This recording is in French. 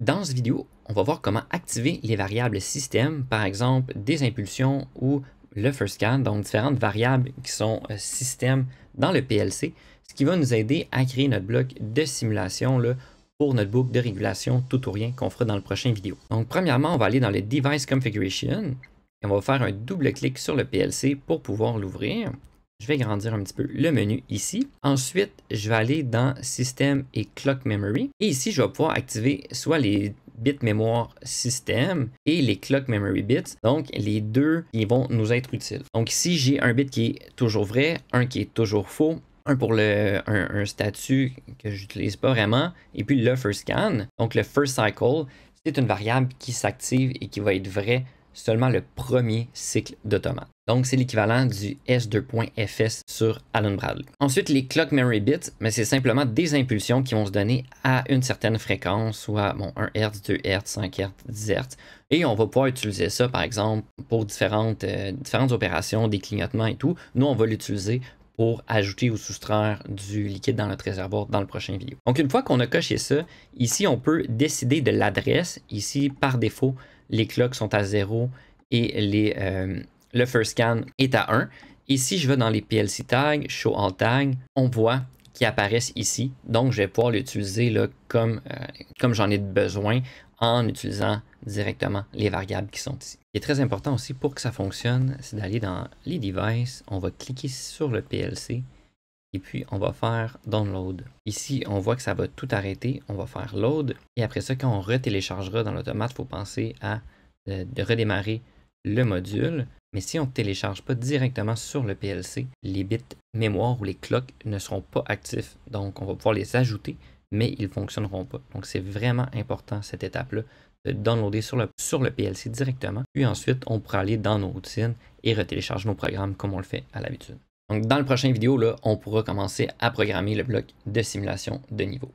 Dans cette vidéo, on va voir comment activer les variables système, par exemple des impulsions ou le first scan, donc différentes variables qui sont euh, système dans le PLC, ce qui va nous aider à créer notre bloc de simulation pour notre boucle de régulation tout ou rien qu'on fera dans le prochain vidéo. Donc premièrement, on va aller dans le Device Configuration et on va faire un double clic sur le PLC pour pouvoir l'ouvrir. Je vais grandir un petit peu le menu ici. Ensuite, je vais aller dans Système et Clock Memory. Et ici, je vais pouvoir activer soit les bits mémoire système et les clock memory bits, donc les deux ils vont nous être utiles. Donc ici, j'ai un bit qui est toujours vrai, un qui est toujours faux, un pour un, statut que je n'utilise pas vraiment, et puis le first scan, donc le first cycle, c'est une variable qui s'active et qui va être vraie seulement le premier cycle d'automate. Donc, c'est l'équivalent du S2.FS sur Allen Bradley. Ensuite, les clock memory bits, mais c'est simplement des impulsions qui vont se donner à une certaine fréquence, soit bon, 1 Hz, 2 Hz, 5 Hz, 10 Hz. Et on va pouvoir utiliser ça, par exemple, pour différentes, euh, différentes opérations, des clignotements et tout. Nous, on va l'utiliser pour ajouter ou soustraire du liquide dans notre réservoir dans le prochain vidéo. Donc une fois qu'on a coché ça, ici on peut décider de l'adresse. Ici par défaut, les clocks sont à 0 et les, euh, le first scan est à 1. Et si je vais dans les PLC tags, show all tags, on voit qu'ils apparaissent ici. Donc, je vais pouvoir l'utiliser comme, euh, comme j'en ai besoin en utilisant directement les variables qui sont ici. Il est très important aussi pour que ça fonctionne, c'est d'aller dans les devices. On va cliquer sur le PLC et puis on va faire download. Ici, on voit que ça va tout arrêter, on va faire load et après ça, quand on retéléchargera dans l'automate, il faut penser à euh, redémarrer le module. Mais si on ne télécharge pas directement sur le PLC, les bits mémoire ou les clocks ne seront pas actifs. Donc, on va pouvoir les ajouter, mais ils ne fonctionneront pas. Donc, c'est vraiment important cette étape-là de downloader sur le, sur le PLC directement. Puis ensuite, on pourra aller dans nos routines et retélécharger nos programmes comme on le fait à l'habitude. Donc dans le prochain vidéo, on pourra commencer à programmer le bloc de simulation de niveau.